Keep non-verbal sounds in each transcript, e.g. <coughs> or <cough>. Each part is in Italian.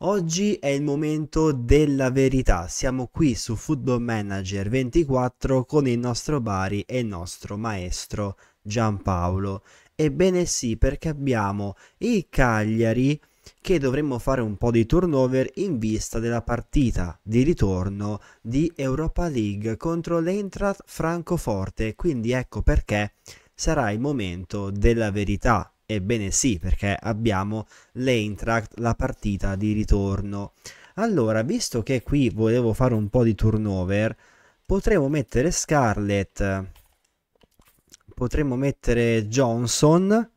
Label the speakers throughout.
Speaker 1: Oggi è il momento della verità, siamo qui su Football Manager 24 con il nostro Bari e il nostro maestro Giampaolo. Ebbene sì, perché abbiamo i Cagliari che dovremmo fare un po' di turnover in vista della partita di ritorno di Europa League contro l'Eintracht Francoforte, quindi ecco perché sarà il momento della verità. Ebbene sì, perché abbiamo l'Eintracht, la partita di ritorno. Allora, visto che qui volevo fare un po' di turnover, potremmo mettere Scarlett, potremmo mettere Johnson,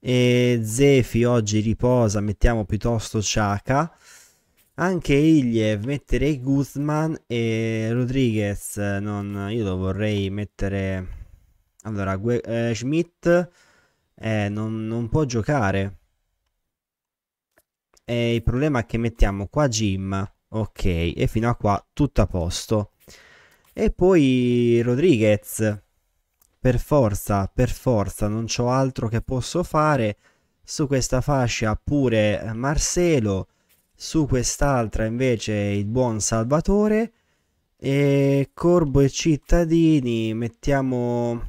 Speaker 1: e Zefi oggi riposa, mettiamo piuttosto Chaka. Anche Iliev, mettere Guzman e Rodriguez, non, io lo vorrei mettere... Allora, Gue eh, Schmidt eh, non, non può giocare. E il problema è che mettiamo qua Jim, ok, e fino a qua tutto a posto. E poi Rodriguez, per forza, per forza, non c'ho altro che posso fare. Su questa fascia pure Marcelo, su quest'altra invece il buon Salvatore. E Corbo e Cittadini mettiamo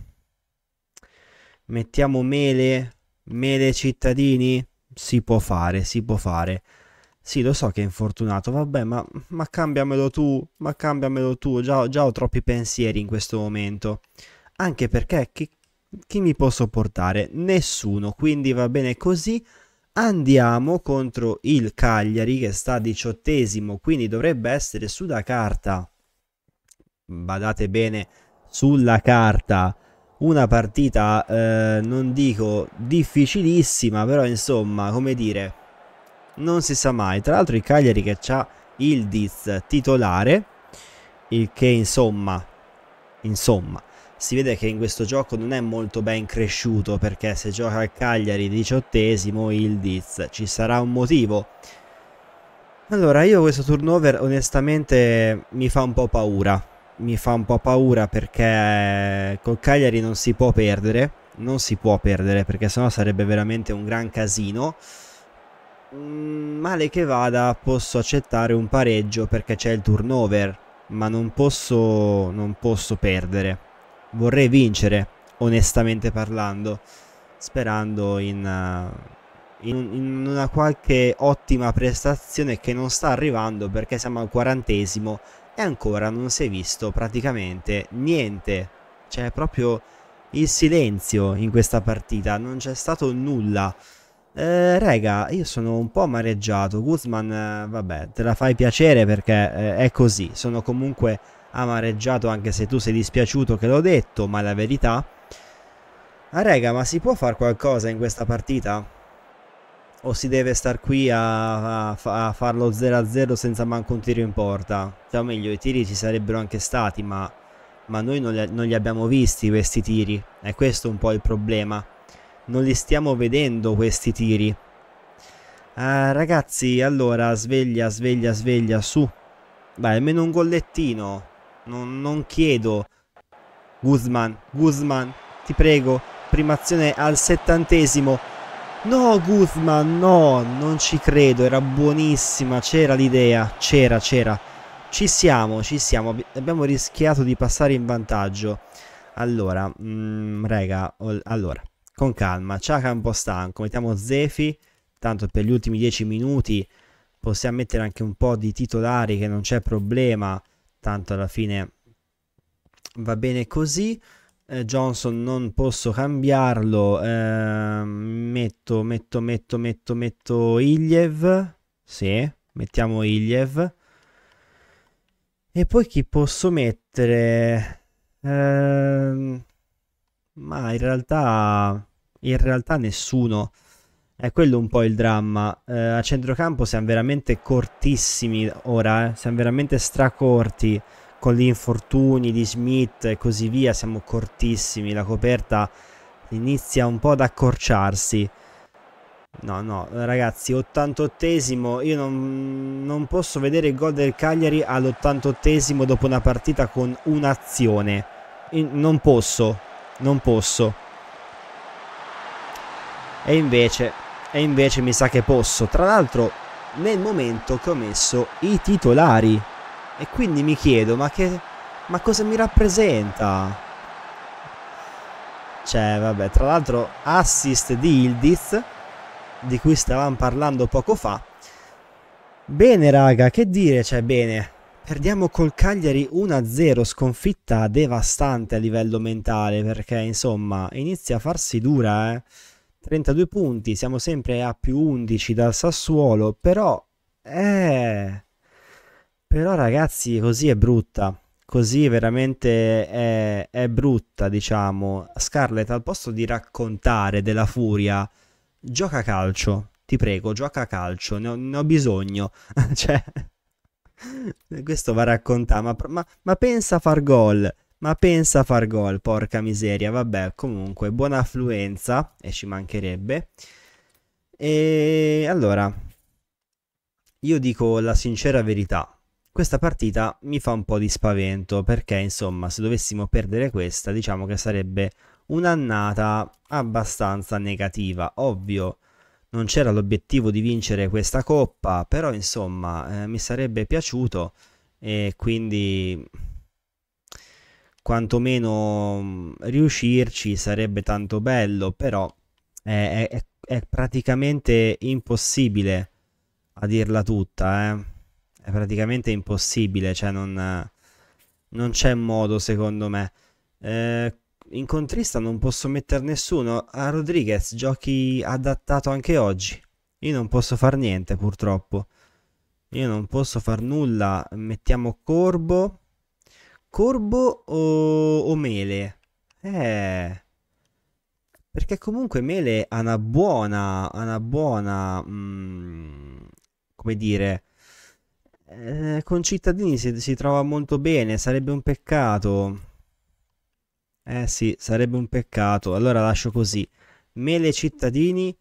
Speaker 1: mettiamo mele, mele cittadini, si può fare, si può fare. Sì, lo so che è infortunato, vabbè, ma, ma cambiamelo tu, ma cambiamelo tu, già, già, ho troppi pensieri in questo momento. Anche perché chi, chi mi può sopportare? Nessuno, quindi va bene così. Andiamo contro il Cagliari che sta diciottesimo, quindi dovrebbe essere sulla carta, badate bene, sulla carta una partita, eh, non dico difficilissima, però insomma, come dire, non si sa mai. Tra l'altro il Cagliari che ha il Diz titolare, il che insomma, insomma, si vede che in questo gioco non è molto ben cresciuto, perché se gioca al Cagliari diciottesimo, il Diz, ci sarà un motivo. Allora, io questo turnover onestamente mi fa un po' paura mi fa un po' paura perché col Cagliari non si può perdere, non si può perdere perché sennò sarebbe veramente un gran casino. Mm, male che vada, posso accettare un pareggio perché c'è il turnover, ma non posso, non posso perdere. Vorrei vincere, onestamente parlando, sperando in... Uh, in, una qualche ottima prestazione che non sta arrivando perché siamo al quarantesimo e ancora non si è visto praticamente niente. C'è proprio il silenzio in questa partita, non c'è stato nulla. Eh, raga, io sono un po' amareggiato. Guzman, eh, vabbè, te la fai piacere perché eh, è così. Sono comunque amareggiato anche se tu sei dispiaciuto che l'ho detto, ma è la verità. Ah, raga, ma si può fare qualcosa in questa partita? o si deve star qui a, a, a farlo 0-0 senza manco un tiro in porta? Cioè, o meglio, i tiri ci sarebbero anche stati, ma, ma noi non li, non li, abbiamo visti questi tiri. E questo è un po' il problema. Non li stiamo vedendo questi tiri. Uh, ragazzi, allora, sveglia, sveglia, sveglia, su. Vai, almeno un gollettino. Non, non chiedo. Guzman, Guzman, ti prego. Prima azione al settantesimo No, Guzman, no, non ci credo, era buonissima, c'era l'idea, c'era, c'era. Ci siamo, ci siamo, abbiamo rischiato di passare in vantaggio. Allora, mh, mm, raga, allora, con calma, Ciaca è un po' stanco, mettiamo Zefi, tanto per gli ultimi 10 minuti possiamo mettere anche un po' di titolari che non c'è problema, tanto alla fine va bene così. Eh, Johnson non posso cambiarlo, eh, metto, metto, metto, metto, metto Iliev, sì, mettiamo Iliev. E poi chi posso mettere? Eh, ma in realtà, in realtà nessuno. È quello un po' il dramma. Eh, a centrocampo siamo veramente cortissimi ora, eh. siamo veramente stracorti con gli infortuni di Smith e così via siamo cortissimi, la coperta inizia un po' ad accorciarsi. No, no, ragazzi, 88esimo, io non, non posso vedere il gol del Cagliari all'88esimo dopo una partita con un'azione. Non posso, non posso. E invece, e invece mi sa che posso. Tra l'altro, nel momento che ho messo i titolari e quindi mi chiedo, ma che... Ma cosa mi rappresenta? Cioè, vabbè, tra l'altro assist di Ildiz, di cui stavamo parlando poco fa. Bene, raga, che dire, cioè, bene. Perdiamo col Cagliari 1-0, sconfitta devastante a livello mentale, perché, insomma, inizia a farsi dura, eh. 32 punti, siamo sempre a più 11 dal Sassuolo, però... Eh... Però ragazzi, così è brutta. Così veramente è, è brutta, diciamo. Scarlett, al posto di raccontare della furia, gioca a calcio. Ti prego, gioca a calcio. Ne ho, ne ho bisogno. <laughs> cioè, questo va a raccontare. Ma, ma, ma pensa a far gol. Ma pensa a far gol, porca miseria. Vabbè, comunque, buona affluenza e ci mancherebbe. E allora, io dico la sincera verità. Questa partita mi fa un po' di spavento perché insomma se dovessimo perdere questa diciamo che sarebbe un'annata abbastanza negativa. Ovvio non c'era l'obiettivo di vincere questa coppa però insomma eh, mi sarebbe piaciuto e quindi quantomeno mm, riuscirci sarebbe tanto bello però è, è, è praticamente impossibile a dirla tutta eh è praticamente impossibile, cioè non, non c'è modo secondo me. Eh, in contrista non posso mettere nessuno, a Rodriguez giochi adattato anche oggi, io non posso far niente purtroppo, io non posso far nulla, mettiamo Corbo, Corbo o, o Mele? Eh... Perché comunque Mele ha una buona, ha una buona, mh, mm, come dire, eh, con cittadini si, si trova molto bene, sarebbe un peccato. Eh sì, sarebbe un peccato. Allora lascio così. Mele cittadini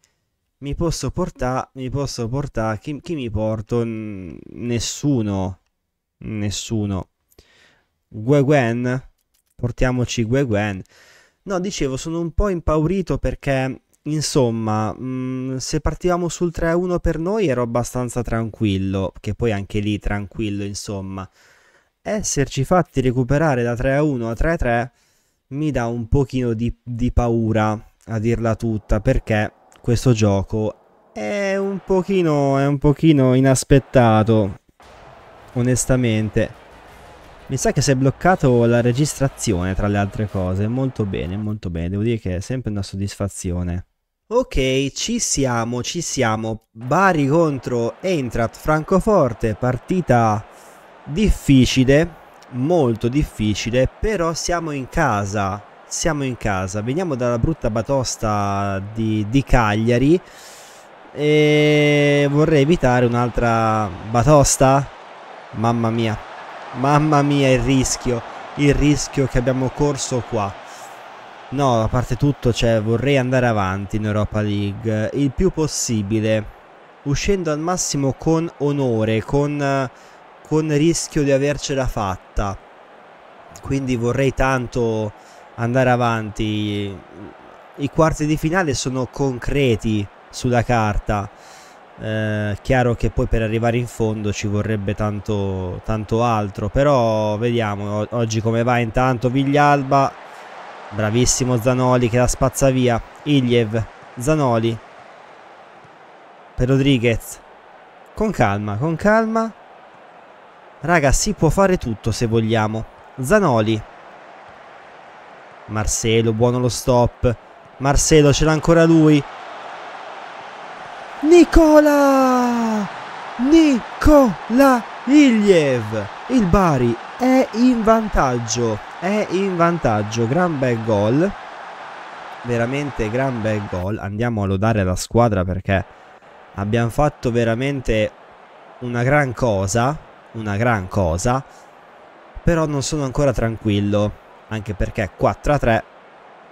Speaker 1: mi posso portare, mi posso portare, chi, chi, mi porto? nessuno, nessuno. Gueguen, portiamoci Gueguen. No, dicevo, sono un po' impaurito perché Insomma, mh, mm, se partivamo sul 3-1 per noi ero abbastanza tranquillo, che poi anche lì tranquillo, insomma. Esserci fatti recuperare da 3-1 a 3-3 mi dà un pochino di, di, paura, a dirla tutta, perché questo gioco è un pochino, è un pochino inaspettato, onestamente. Mi sa che si è bloccato la registrazione, tra le altre cose. Molto bene, molto bene. Devo dire che è sempre una soddisfazione. Ok, ci siamo, ci siamo. Bari contro Eintracht Francoforte, partita difficile, molto difficile, però siamo in casa, siamo in casa. Veniamo dalla brutta batosta di, di Cagliari e vorrei evitare un'altra batosta. Mamma mia, mamma mia il rischio, il rischio che abbiamo corso qua. No, a parte tutto, cioè, vorrei andare avanti in Europa League il più possibile, uscendo al massimo con onore, con, con rischio di avercela fatta. Quindi vorrei tanto andare avanti. I quarti di finale sono concreti sulla carta. Eh, chiaro che poi per arrivare in fondo ci vorrebbe tanto, tanto altro, però vediamo oggi come va. Intanto Viglialba Bravissimo Zanoli che la spazza via. Iliev, Zanoli. Per Rodriguez. Con calma, con calma. Raga, si può fare tutto se vogliamo. Zanoli. Marcelo, buono lo stop. Marcelo, ce l'ha ancora lui. Nicola! Nicola Iliev! Il Bari è in vantaggio è in vantaggio. Gran bel gol. Veramente gran bel gol. Andiamo a lodare la squadra perché abbiamo fatto veramente una gran cosa. Una gran cosa. Però non sono ancora tranquillo. Anche perché 4-3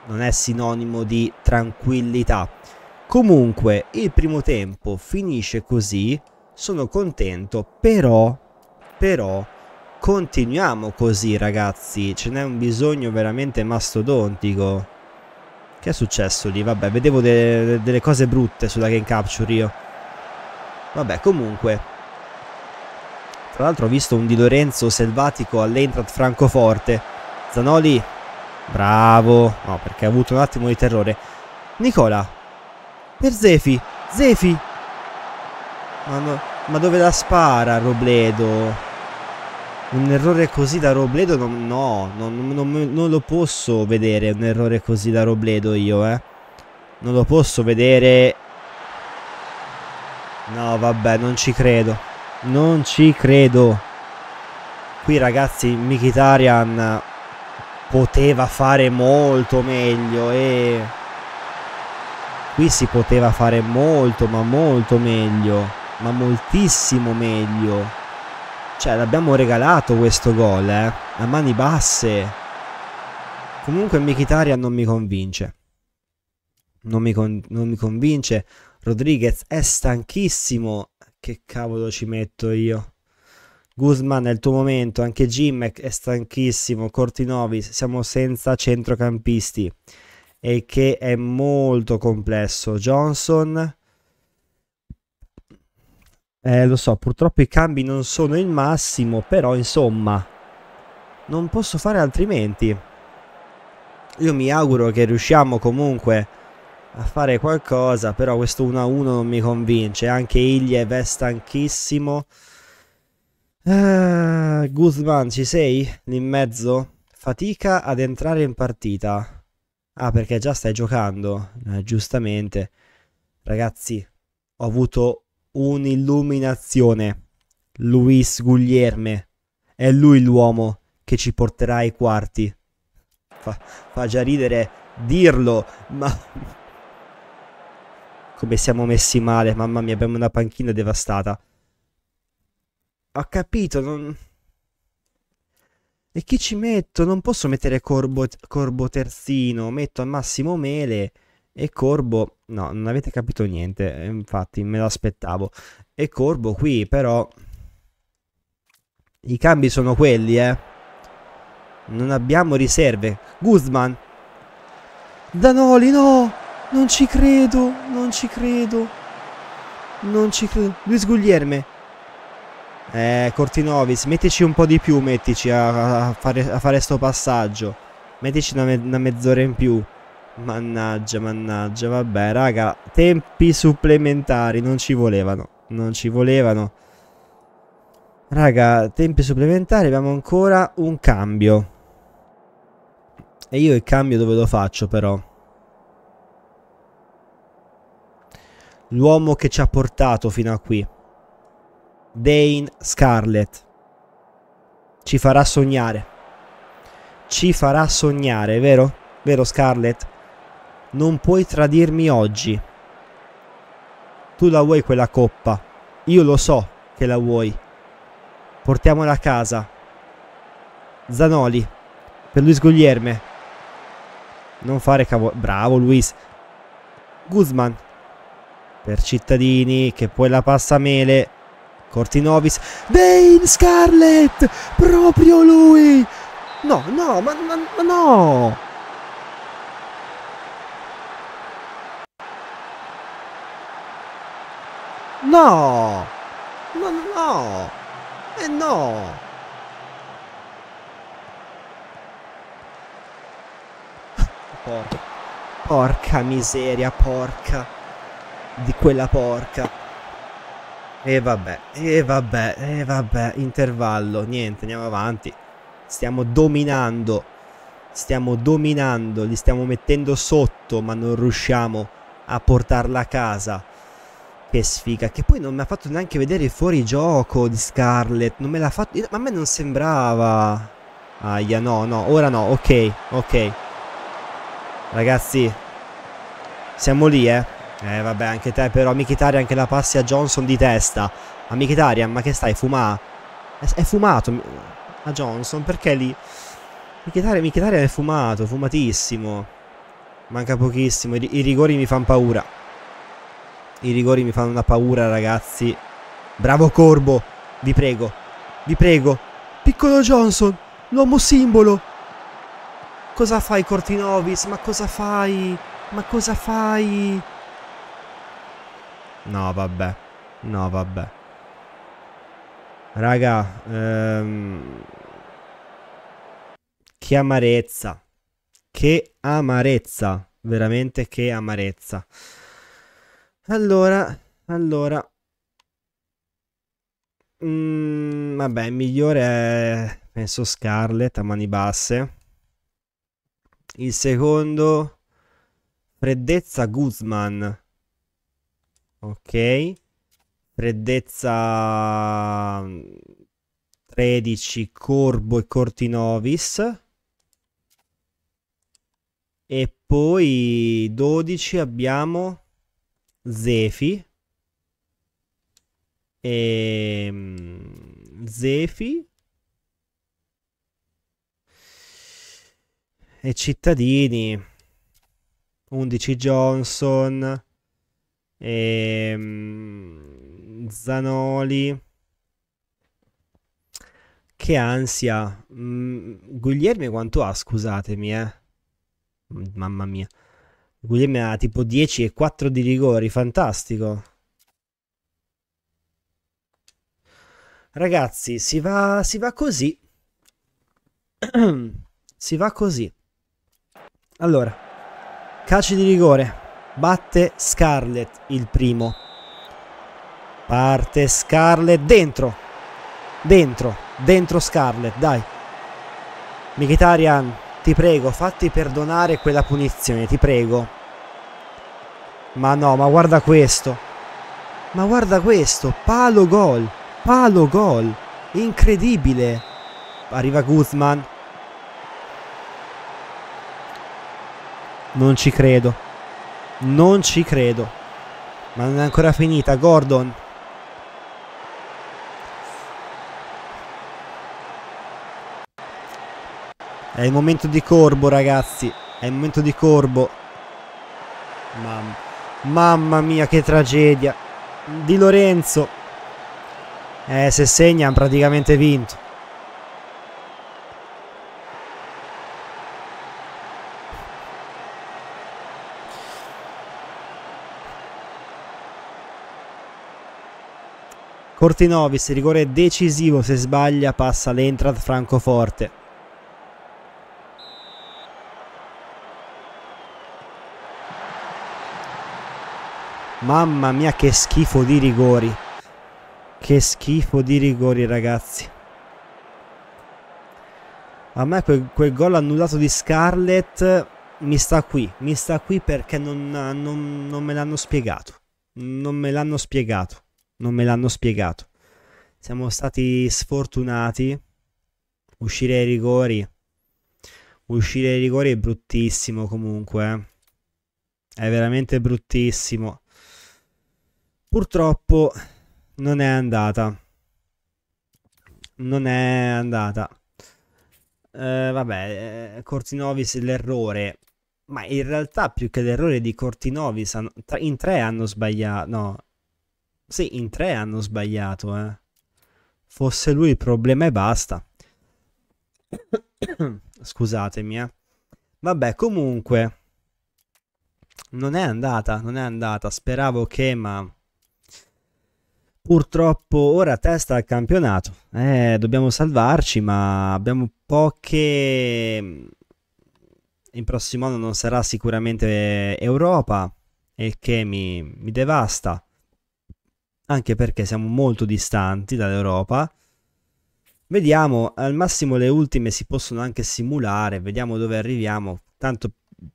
Speaker 1: non è sinonimo di tranquillità. Comunque il primo tempo finisce così. Sono contento. Però, però continuiamo così ragazzi, ce n'è un bisogno veramente mastodontico. Che è successo lì? Vabbè, vedevo de de delle cose brutte sulla game capture io. Vabbè, comunque. Tra l'altro ho visto un Di Lorenzo selvatico all'Eintracht Francoforte. Zanoli, bravo. No, perché ha avuto un attimo di terrore. Nicola, per Zefi, Zefi. Ma, no, ma dove la spara Robledo? un errore così da Robledo non, no, non, non, non, lo posso vedere un errore così da Robledo io, eh. Non lo posso vedere. No, vabbè, non ci credo. Non ci credo. Qui ragazzi, Mikitarian poteva fare molto meglio e... Qui si poteva fare molto, ma molto meglio. Ma moltissimo meglio. Cioè, l'abbiamo regalato questo gol, eh. A mani basse. Comunque Mkhitaryan non mi convince. Non mi, con non mi convince. Rodriguez è stanchissimo. Che cavolo ci metto io? Guzman è il tuo momento, anche Jim è stanchissimo, Cortinovis, siamo senza centrocampisti e che è molto complesso. Johnson eh, lo so, purtroppo i cambi non sono il massimo, però insomma, non posso fare altrimenti. Io mi auguro che riusciamo comunque a fare qualcosa, però questo 1-1 non mi convince. Anche Iliev è stanchissimo. Uh, Guzman, ci sei? Lì in mezzo? Fatica ad entrare in partita. Ah, perché già stai giocando. Eh, giustamente. Ragazzi, ho avuto un'illuminazione. Luis Guglielme, è lui l'uomo che ci porterà ai quarti. Fa, fa già ridere dirlo, ma... <laughs> Come siamo messi male, mamma mia, abbiamo una panchina devastata. Ho capito, non... E chi ci metto? Non posso mettere Corbo, corbo Terzino, metto al massimo Mele e Corbo, no, non avete capito niente, eh, infatti me l'aspettavo. E Corbo qui però... I cambi sono quelli, eh. Non abbiamo riserve. Guzman. Danoli, no! Non ci credo, non ci credo. Non ci credo. Luis Guglielme. Eh, Cortinovis, mettici un po' di più, mettici a, a fare, a fare sto passaggio. Mettici una, me una mezz'ora in più. Mannaggia, mannaggia, vabbè raga, tempi supplementari, non ci volevano, non ci volevano. Raga, tempi supplementari, abbiamo ancora un cambio. E io il cambio dove lo faccio però? L'uomo che ci ha portato fino a qui. Dane Scarlett. Ci farà sognare. Ci farà sognare, vero? Vero Scarlett? non puoi tradirmi oggi. Tu la vuoi quella coppa, io lo so che la vuoi. Portiamola a casa. Zanoli, per Luis Guglielme. Non fare cavolo... Bravo Luis. Guzman, per Cittadini, che poi la passa a Mele. Cortinovis, Bane Scarlett, proprio lui! No, no, ma, ma, ma no! No! No, no! E eh, no! Porca. porca miseria, porca. Di quella porca. E vabbè, e vabbè, e vabbè, intervallo, niente, andiamo avanti. Stiamo dominando, stiamo dominando, li stiamo mettendo sotto, ma non riusciamo a portarla a casa. PS Figa, che poi non mi ha fatto neanche vedere il fuorigioco di Scarlet, non me l'ha fatto, ma a me non sembrava. Aia, no, no, ora no, ok, ok. Ragazzi, siamo lì, eh. Eh, vabbè, anche te però, Mkhitaryan anche la passi a Johnson di testa. A Mkhitaryan, ma che stai, fuma? È, è fumato a Johnson, perché lì? Mkhitaryan, Mkhitaryan è fumato, fumatissimo. Manca pochissimo, i, i rigori mi fanno paura. I rigori mi fanno una paura, ragazzi. Bravo Corbo, vi prego, vi prego. Piccolo Johnson, l'uomo simbolo. Cosa fai Cortinovis? Ma cosa fai? Ma cosa fai? No, vabbè. No, vabbè. Raga, ehm... che amarezza. Che amarezza. Veramente che amarezza. Allora, allora. Mm, vabbè, il migliore è penso Scarlet a mani basse. Il secondo freddezza Guzman. Ok. Freddezza 13 mm, Corbo e Cortinovis. E poi 12 abbiamo Zefi e ehm, Zefi e cittadini 11 Johnson e ehm, Zanoli che ansia mm, Guglielmi quanto ha scusatemi eh mm, mamma mia Guglielmi ha tipo 10 e 4 di rigori, fantastico. Ragazzi, si va, si va così. <clears throat> si va così. Allora, calcio di rigore. Batte Scarlett il primo. Parte Scarlett dentro. Dentro, dentro Scarlett, dai. Mkhitaryan ti prego, fatti perdonare quella punizione, ti prego. Ma no, ma guarda questo. Ma guarda questo, palo gol, palo gol. Incredibile. Arriva Guzman. Non ci credo. Non ci credo. Ma non è ancora finita, Gordon. È il momento di Corbo, ragazzi. È il momento di Corbo. Mamma, mamma mia, che tragedia. Di Lorenzo. Eh, se segna, hanno praticamente vinto. Cortinovis, rigore decisivo, se sbaglia passa l'entrata Francoforte. Mamma mia che schifo di rigori. Che schifo di rigori ragazzi. A me quel, quel gol annullato di Scarlett mi sta qui. Mi sta qui perché non, non, non me l'hanno spiegato. Non me l'hanno spiegato. Non me l'hanno spiegato. Siamo stati sfortunati. Uscire ai rigori. Uscire ai rigori è bruttissimo comunque. Eh. È veramente bruttissimo. Purtroppo non è andata. Non è andata. Eh, vabbè, eh, Cortinovis l'errore. Ma in realtà più che l'errore di Cortinovis, in tre hanno sbagliato. No. Sì, in tre hanno sbagliato, eh. Fosse lui il problema e basta. <coughs> Scusatemi, eh. Vabbè, comunque. Non è andata, non è andata. Speravo che, ma... Purtroppo ora testa al campionato, eh, dobbiamo salvarci ma abbiamo poche... Mm, in prossimo anno non sarà sicuramente Europa il che mi, mi devasta, anche perché siamo molto distanti dall'Europa. Vediamo, al massimo le ultime si possono anche simulare, vediamo dove arriviamo, tanto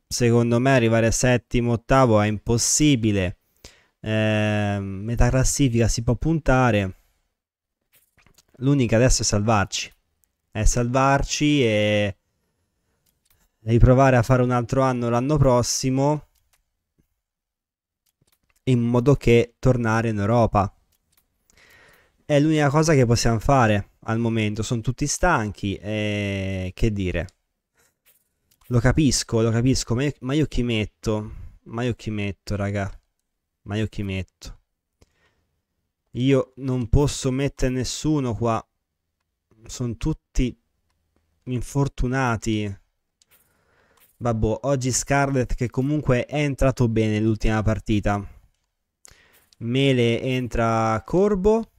Speaker 1: secondo me arrivare a settimo, ottavo è impossibile eh, metà classifica si può puntare. L'unica adesso è salvarci. È salvarci e riprovare a fare un altro anno l'anno prossimo in modo che tornare in Europa. È l'unica cosa che possiamo fare al momento, sono tutti stanchi e che dire. Lo capisco, lo capisco, ma io, ma io chi metto? Ma io chi metto, raga? ma io chi metto? Io non posso mettere nessuno qua. Sono tutti infortunati. Vabbè, oggi Scarlett che comunque è entrato bene l'ultima partita. Mele entra Corbo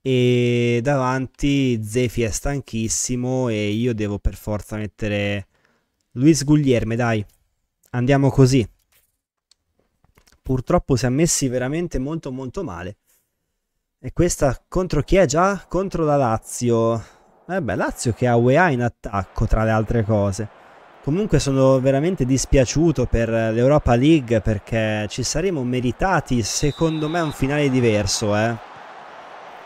Speaker 1: e davanti Zefi è stanchissimo e io devo per forza mettere Luis Guglielme, dai. Andiamo così purtroppo si è messi veramente molto molto male. E questa contro chi è già? Contro la Lazio. Eh beh, Lazio che ha UEA in attacco, tra le altre cose. Comunque sono veramente dispiaciuto per l'Europa League perché ci saremmo meritati, secondo me, un finale diverso. Eh.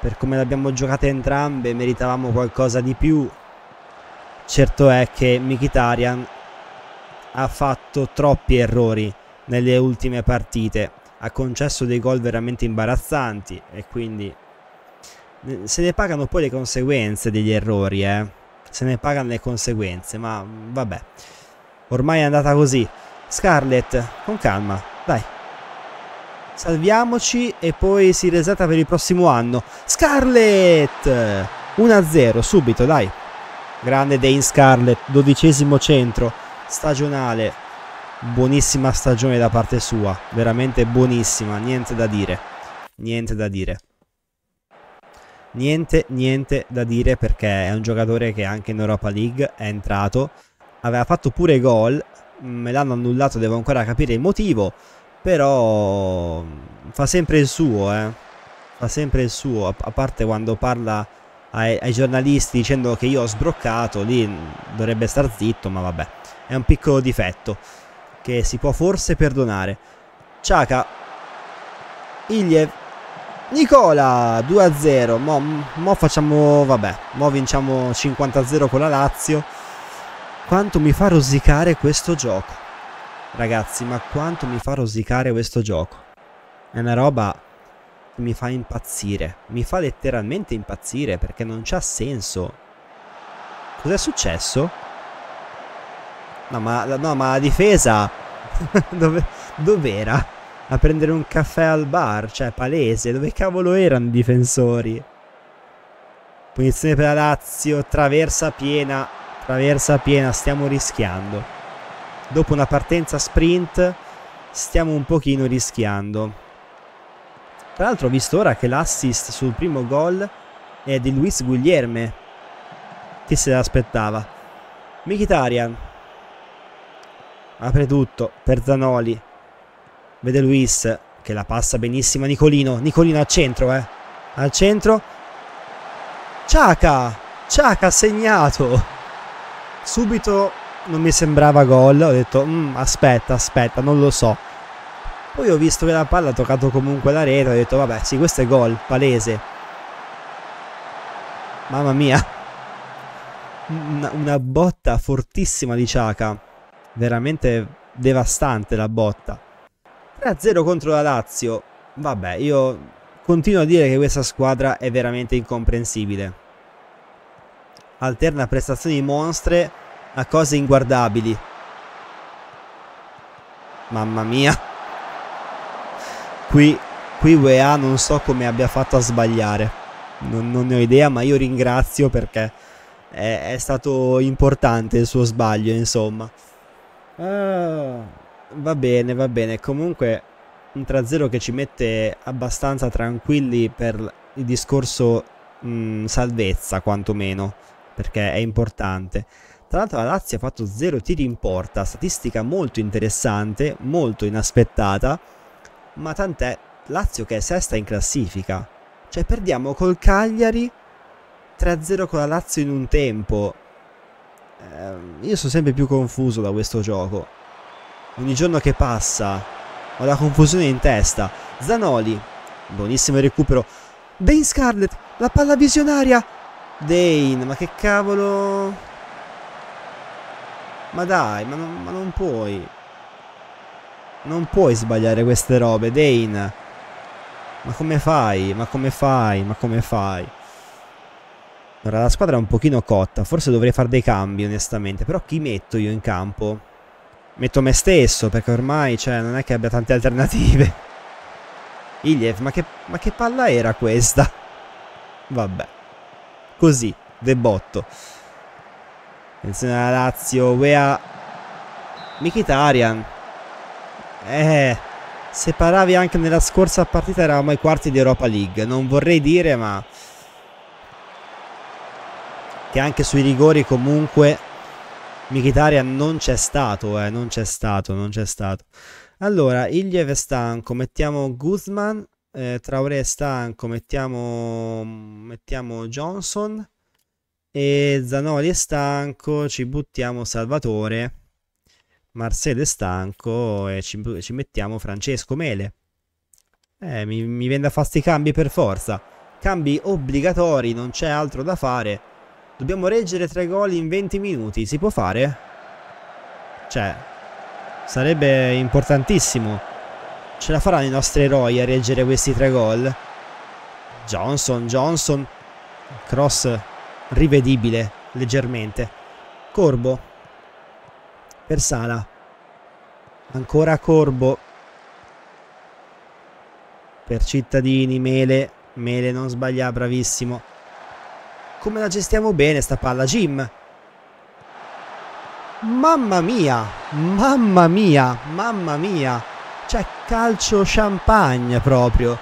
Speaker 1: Per come l'abbiamo giocata entrambe, meritavamo qualcosa di più. Certo è che Mkhitaryan ha fatto troppi errori nelle ultime partite. Ha concesso dei gol veramente imbarazzanti e quindi eh, se ne pagano poi le conseguenze degli errori, eh? se ne pagano le conseguenze, ma mm, vabbè, ormai è andata così. Scarlett, con calma, dai. Salviamoci e poi si resetta per il prossimo anno. Scarlett! 1-0, subito, dai. Grande Dane Scarlett, dodicesimo centro, stagionale buonissima stagione da parte sua, veramente buonissima, niente da dire, niente da dire. Niente, niente da dire perché è un giocatore che anche in Europa League è entrato, aveva fatto pure gol, mm, me l'hanno annullato, devo ancora capire il motivo, però fa sempre il suo, eh. fa sempre il suo, a parte quando parla ai, ai giornalisti dicendo che io ho sbroccato, lì mm, dovrebbe star zitto, ma vabbè, è un piccolo difetto che si può forse perdonare. Ciaca, Iliev, Nicola 2-0. Mo, mo, facciamo, vabbè, mo vinciamo 50-0 con la Lazio. Quanto mi fa rosicare questo gioco. Ragazzi, ma quanto mi fa rosicare questo gioco. È una roba che mi fa impazzire. Mi fa letteralmente impazzire perché non c'ha senso. Cos'è successo? No, ma, no, ma la difesa... <laughs> dove, dov'era? A prendere un caffè al bar, cioè palese. Dove cavolo erano i difensori? Punizione per la Lazio, traversa piena, traversa piena, stiamo rischiando. Dopo una partenza sprint stiamo un pochino rischiando. Tra l'altro ho visto ora che l'assist sul primo gol è di Luis Guglielme. Chi se l'aspettava? Mkhitaryan apre tutto per Zanoli vede Luis che la passa benissimo a Nicolino Nicolino al centro eh al centro Ciaca Ciaca ha segnato subito non mi sembrava gol ho detto mm, aspetta aspetta non lo so poi ho visto che la palla ha toccato comunque la rete ho detto vabbè sì questo è gol palese mamma mia <laughs> una, una botta fortissima di Ciaca veramente devastante la botta. 3-0 contro la Lazio, vabbè, io continuo a dire che questa squadra è veramente incomprensibile. Alterna prestazioni monstre a cose inguardabili. Mamma mia. Qui, qui UEA non so come abbia fatto a sbagliare. Non, non ne ho idea, ma io ringrazio perché è, è stato importante il suo sbaglio, insomma. Uh, va bene, va bene. Comunque un 3-0 che ci mette abbastanza tranquilli per il discorso mh, mhmm, salvezza, quantomeno, perché è importante. Tra l'altro la Lazio ha fatto 0 tiri in porta, statistica molto interessante, molto inaspettata, ma tant'è Lazio che è sesta in classifica. Cioè perdiamo col Cagliari 3-0 con la Lazio in un tempo, Ehm, io sono sempre più confuso da questo gioco. Ogni giorno che passa ho la confusione in testa. Zanoli, buonissimo recupero. Dane Scarlet, la palla visionaria. Dane, ma che cavolo... Ma dai, ma non, ma non puoi. Non puoi sbagliare queste robe, Dane. Ma come fai? Ma come fai? Ma come fai? Allora, la squadra è un pochino cotta, forse dovrei fare dei cambi onestamente, però chi metto io in campo? Metto me stesso, perché ormai cioè, non è che abbia tante alternative. <laughs> Iliev, ma che, ma che palla era questa? Vabbè. Così, debotto. Attenzione alla Lazio, Wea... Mikitarian. Eh, se paravi anche nella scorsa partita eravamo ai quarti di Europa League, non vorrei dire ma che anche sui rigori comunque Mkhitaryan non c'è stato, eh, non c'è stato, non c'è stato. Allora, Iliev è stanco, mettiamo Guzman, eh, Traoré è stanco, mettiamo, mettiamo Johnson e Zanoli è stanco, ci buttiamo Salvatore, Marcello è stanco e ci, ci mettiamo Francesco Mele. Eh, mi, mi viene da fare sti cambi per forza. Cambi obbligatori, non c'è altro da fare. Dobbiamo reggere tre gol in 20 minuti, si può fare? Cioè, sarebbe importantissimo. Ce la faranno i nostri eroi a reggere questi tre gol? Johnson, Johnson. Cross rivedibile, leggermente. Corbo. Per Sala. Ancora Corbo. Per Cittadini, Mele. Mele non sbaglia, bravissimo. Come la gestiamo bene sta palla, Jim. Mamma mia, mamma mia, mamma mia. Cioè calcio champagne proprio.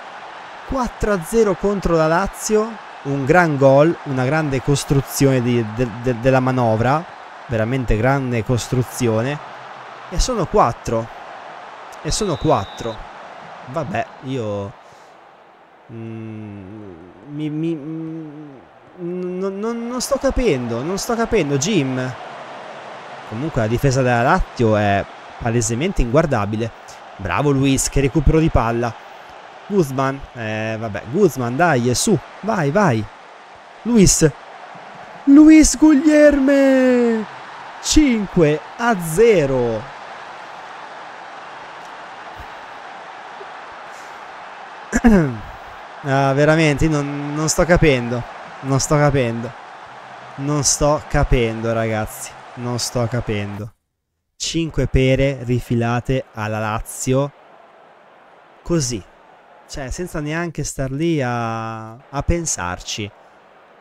Speaker 1: 4-0 contro la Lazio, un gran gol, una grande costruzione di, de, de, della manovra, veramente grande costruzione. E sono 4. E sono 4. Vabbè, io... Mm, mi, mi, non, non, non sto capendo, non sto capendo, Jim. Comunque la difesa della Lazio è palesemente inguardabile. Bravo Luis, che recupero di palla. Guzman, eh vabbè, Guzman dai, su, vai, vai. Luis, Luis Guglielme, 5 a 0. <clears throat> ah, veramente, non, non sto capendo. Non sto capendo. Non sto capendo, ragazzi. Non sto capendo. 5 pere rifilate alla Lazio. Così. Cioè, senza neanche star lì a, a pensarci.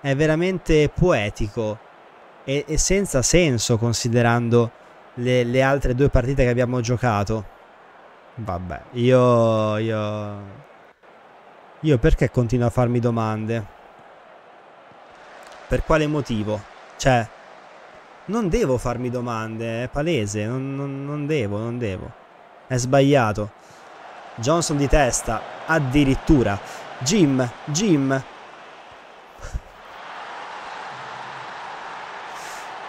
Speaker 1: È veramente poetico. E, e senza senso considerando le, le altre due partite che abbiamo giocato. Vabbè, io... Io... Io perché continuo a farmi domande? Per quale motivo? Cioè, non devo farmi domande, è palese, non, non, non devo, non devo. È sbagliato. Johnson di testa, addirittura. Jim, Jim.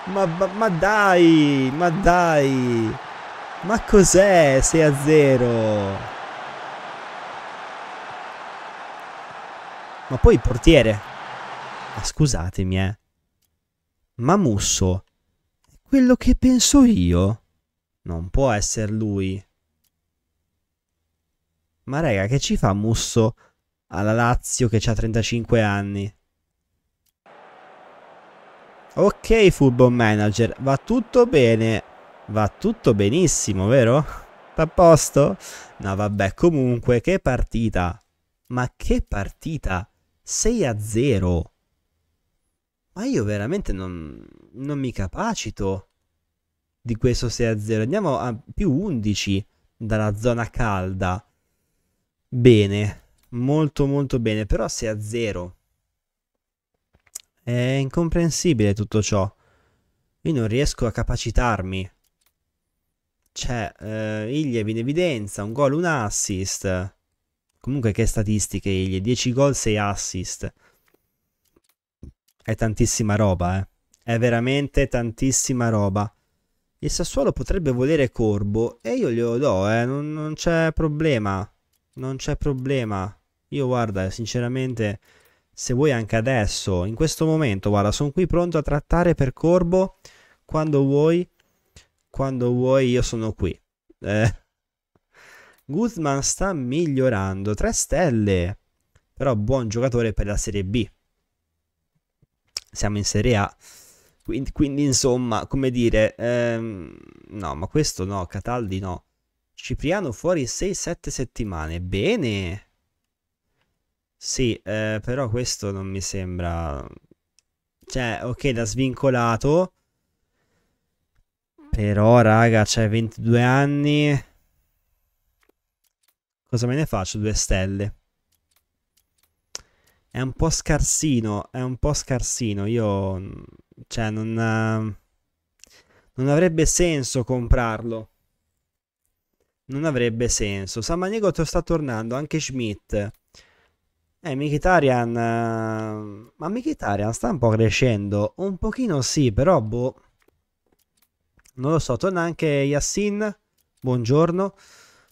Speaker 1: ma, ma, ma dai, ma dai. Ma cos'è 6 a 0? Ma poi il portiere ma ah, scusatemi, eh. Ma Musso, quello che penso io? Non può essere lui. Ma raga, che ci fa Musso alla Lazio che ha 35 anni? Ok, Football Manager, va tutto bene. Va tutto benissimo, vero? A posto? No, vabbè, comunque, che partita. Ma che partita! 6 a 0. Ma io veramente non, non mi capacito di questo 6 a 0. Andiamo a più 11 dalla zona calda. Bene, molto molto bene, però 6 a 0. È incomprensibile tutto ciò. Io non riesco a capacitarmi. Cioè, eh, Iliev in evidenza, un gol, un assist. Comunque che statistiche Iglie, 10 gol, 6 assist. È tantissima roba, eh. È veramente tantissima roba. Il Sassuolo potrebbe volere Corbo e io glielo do, eh. Non, non c'è problema. Non c'è problema. Io guarda, sinceramente, se vuoi anche adesso, in questo momento, guarda, sono qui pronto a trattare per Corbo quando vuoi. Quando vuoi io sono qui. Eh. Guzman sta migliorando, 3 stelle. Però buon giocatore per la Serie B siamo in Serie A. Quindi, quindi insomma, come dire, ehm, no, ma questo no, Cataldi no. Cipriano fuori 6-7 settimane, bene. Sì, eh, però questo non mi sembra... Cioè, ok, da svincolato. Però, raga, c'è 22 anni. Cosa me ne faccio? Due stelle è un po' scarsino, è un po' scarsino, io cioè non, non avrebbe senso comprarlo. Non avrebbe senso. Samaniego sta tornando, anche Schmidt. Eh, Mkhitaryan... Ma Mkhitaryan sta un po' crescendo. Un pochino sì, però boh... Non lo so, torna anche Yassin. Buongiorno.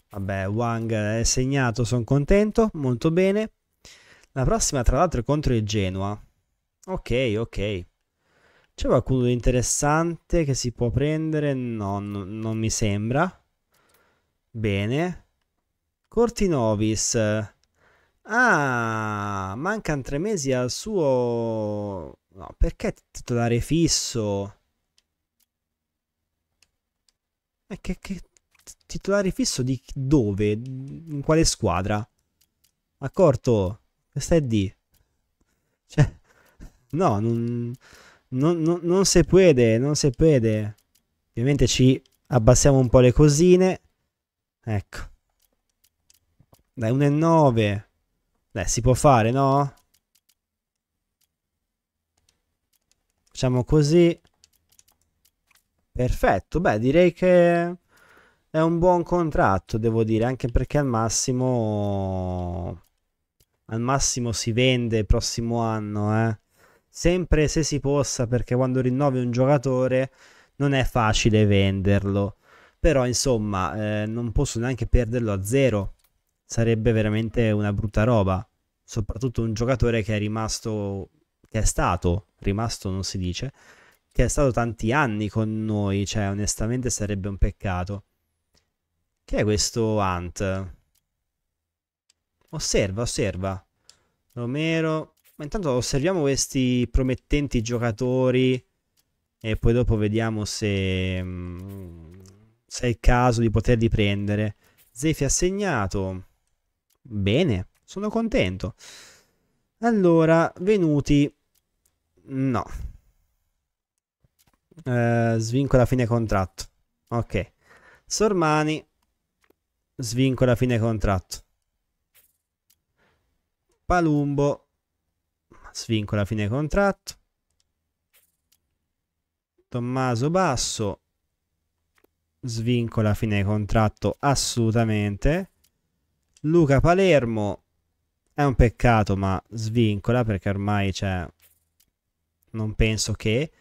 Speaker 1: Vabbè, Wang è segnato, sono contento, molto bene. La prossima, tra l'altro, è contro il Genoa. Ok, ok. C'è qualcuno di interessante che si può prendere? No, no non mi sembra. Bene. Cortinovis. Ah, mancano tre mesi al suo... No, perché titolare fisso? Eh, che, che titolare fisso di dove? In quale squadra? Accorto? Questa è D. Cioè, no, non, non, non, non si può, non si può. Ovviamente ci abbassiamo un po' le cosine. Ecco. Dai, 1,9. Beh, si può fare, no? Facciamo così. Perfetto, beh, direi che è un buon contratto, devo dire, anche perché al massimo al massimo si vende il prossimo anno, eh? sempre se si possa, perché quando rinnovi un giocatore non è facile venderlo, però insomma eh, non posso neanche perderlo a zero, sarebbe veramente una brutta roba, soprattutto un giocatore che è rimasto, che è stato, rimasto non si dice, che è stato tanti anni con noi, cioè onestamente sarebbe un peccato. Che è questo Ant? Osserva, osserva. Romero. Ma intanto osserviamo questi promettenti giocatori e poi dopo vediamo se, mm, se è il caso di poterli prendere. Zefi ha segnato. Bene, sono contento. Allora, venuti... No. Eh, svincola fine contratto. Ok. Sormani. Svincola fine contratto. Palumbo svincola a fine contratto. Tommaso Basso svincola a fine contratto assolutamente. Luca Palermo è un peccato ma svincola perché ormai cioè, non penso che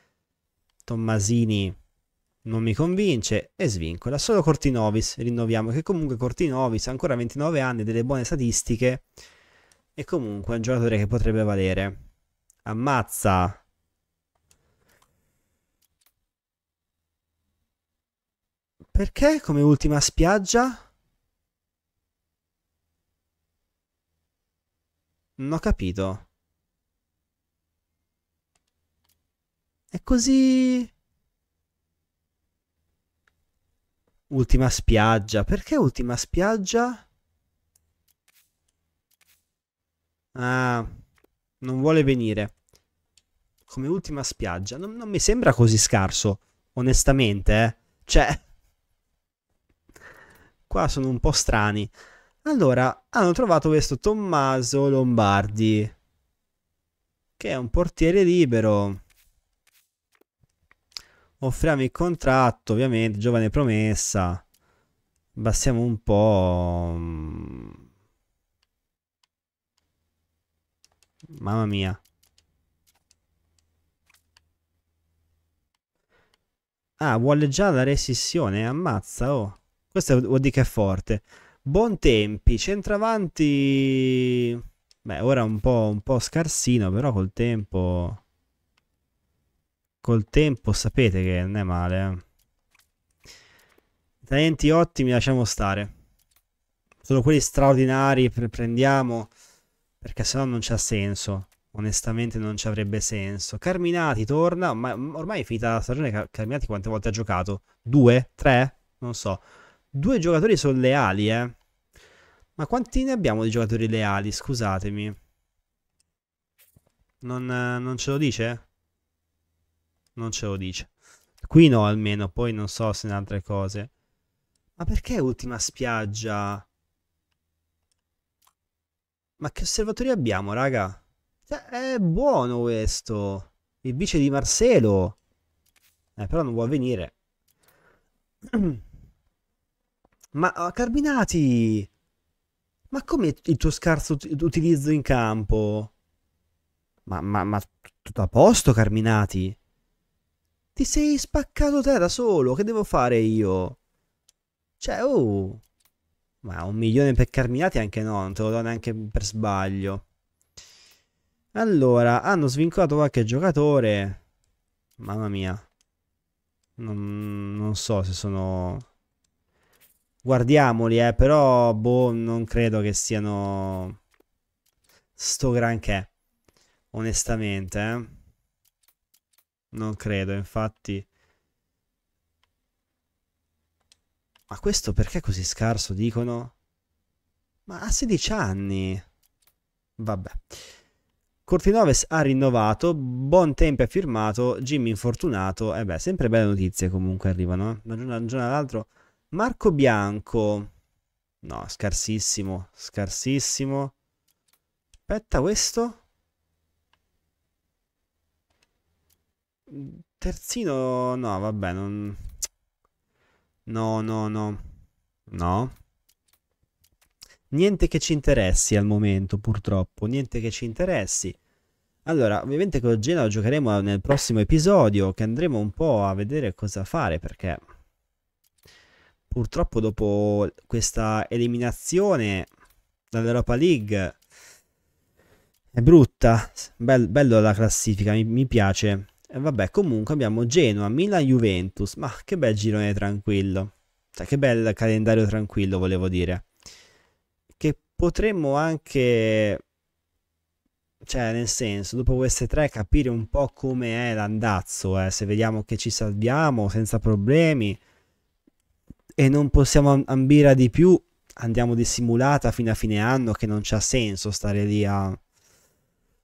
Speaker 1: Tommasini non mi convince e svincola. Solo Cortinovis rinnoviamo che comunque Cortinovis ancora 29 anni, delle buone statistiche. E comunque è un giocatore che potrebbe valere. Ammazza! Perché come ultima spiaggia? Non ho capito. È così... Ultima spiaggia. Perché ultima spiaggia? Ah, non vuole venire. Come ultima spiaggia. Non, non mi sembra così scarso, onestamente. Eh. Cioè, qua sono un po' strani. Allora, hanno trovato questo Tommaso Lombardi, che è un portiere libero. Offriamo il contratto, ovviamente, giovane promessa. Bassiamo un po' mm, Mamma mia. Ah, vuole già la resistione, ammazza, oh. Questo vuol dire che è forte. Buon tempi, centravanti... Beh, ora un po', un po' scarsino, però col tempo... Col tempo sapete che non è male, eh. Talenti ottimi lasciamo stare. Sono quelli straordinari, prendiamo... Perché sennò non c'ha senso. Onestamente non ci avrebbe senso. Carminati torna, ma ormai è finita la stagione. Carminati quante volte ha giocato? Due? Tre? Non so. Due giocatori sono leali, eh. Ma quanti ne abbiamo di giocatori leali? Scusatemi. Non, non ce lo dice? Non ce lo dice. Qui no, almeno. Poi non so se in altre cose. Ma perché ultima spiaggia? Ma che osservatori abbiamo, raga? Cioè, è buono questo. Il vice di Marcelo. Eh, però non vuol venire. <clears throat> Ma oh, Carbinati! Ma come il tuo scarso utilizzo in campo? Ma, ma, ma tutto a posto, Carminati? Ti sei spaccato te da solo, che devo fare io? Cioè, oh... Ma un milione per Carminati anche no, non te lo do neanche per sbaglio. Allora, hanno svincolato qualche giocatore. Mamma mia. Non, non so se sono... Guardiamoli, eh, però, boh, non credo che siano... Sto granché. Onestamente, eh. Non credo, infatti... Ma questo perché è così scarso, dicono? Ma ha 16 anni. Vabbè. Cortinoves ha rinnovato, buon tempo ha firmato, Jimmy infortunato. E eh beh, sempre belle notizie comunque arrivano. Eh. Da un giorno all'altro. Marco Bianco. No, scarsissimo, scarsissimo. Aspetta, questo? Terzino, no, vabbè, non... No, no, no. No. Niente che ci interessi al momento, purtroppo. Niente che ci interessi. Allora, ovviamente con Genoa giocheremo nel prossimo episodio, che andremo un po' a vedere cosa fare, perché purtroppo dopo questa eliminazione dall'Europa League è brutta. bello la classifica, mi piace. E vabbè, comunque abbiamo Genoa, Milan, Juventus. Ma che bel girone tranquillo. Cioè, che bel calendario tranquillo, volevo dire. Che potremmo anche... Cioè, nel senso, dopo queste tre capire un po' come è l'andazzo, eh, se vediamo che ci salviamo senza problemi e non possiamo ambire di più, andiamo di simulata fino a fine anno che non c'ha senso stare lì a,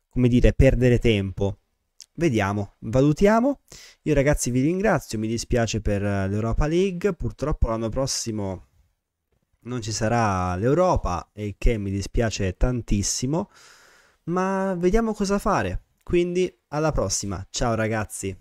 Speaker 1: come dire, perdere tempo. Vediamo, valutiamo. Io ragazzi vi ringrazio, mi dispiace per eh, l'Europa League, purtroppo l'anno prossimo non ci sarà l'Europa e che mi dispiace tantissimo, ma vediamo cosa fare. Quindi alla prossima, ciao ragazzi.